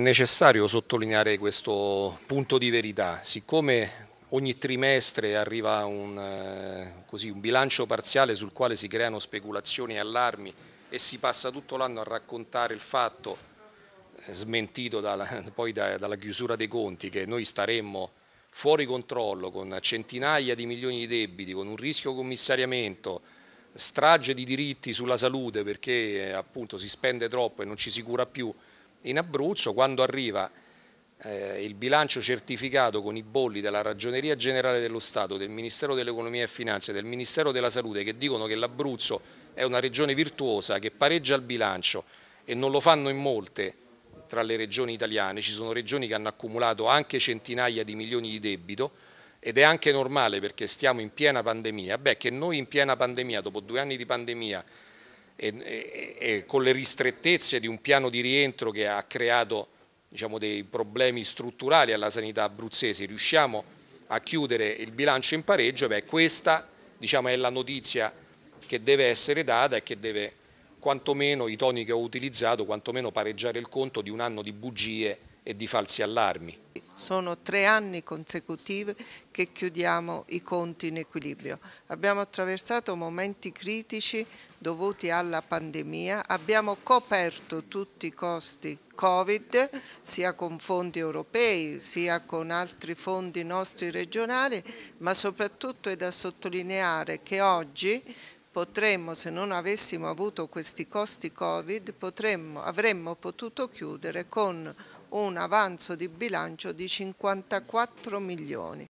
necessario sottolineare questo punto di verità, siccome ogni trimestre arriva un, eh, così, un, bilancio parziale sul quale si creano speculazioni e allarmi e si passa tutto l'anno a raccontare il fatto, eh, smentito dalla, poi da, dalla chiusura dei conti, che noi staremmo fuori controllo con centinaia di milioni di debiti, con un rischio commissariamento, strage di diritti sulla salute perché eh, appunto si spende troppo e non ci si cura più, in Abruzzo, quando arriva eh, il bilancio certificato con i bolli della Ragioneria Generale dello Stato, del Ministero dell'Economia e Finanze, del Ministero della Salute, che dicono che l'Abruzzo è una regione virtuosa, che pareggia il bilancio e non lo fanno in molte tra le regioni italiane, ci sono regioni che hanno accumulato anche centinaia di milioni di debito ed è anche normale perché stiamo in piena pandemia, beh che noi in piena pandemia, dopo due anni di pandemia, e, e, e con le ristrettezze di un piano di rientro che ha creato diciamo, dei problemi strutturali alla sanità abruzzese, riusciamo a chiudere il bilancio in pareggio, beh, questa diciamo, è la notizia che deve essere data e che deve quantomeno i toni che ho utilizzato, quantomeno pareggiare il conto di un anno di bugie e di falsi allarmi sono tre anni consecutivi che chiudiamo i conti in equilibrio. Abbiamo attraversato momenti critici dovuti alla pandemia, abbiamo coperto tutti i costi Covid, sia con fondi europei, sia con altri fondi nostri regionali, ma soprattutto è da sottolineare che oggi potremmo, se non avessimo avuto questi costi Covid, potremmo, avremmo potuto chiudere con un avanzo di bilancio di 54 milioni.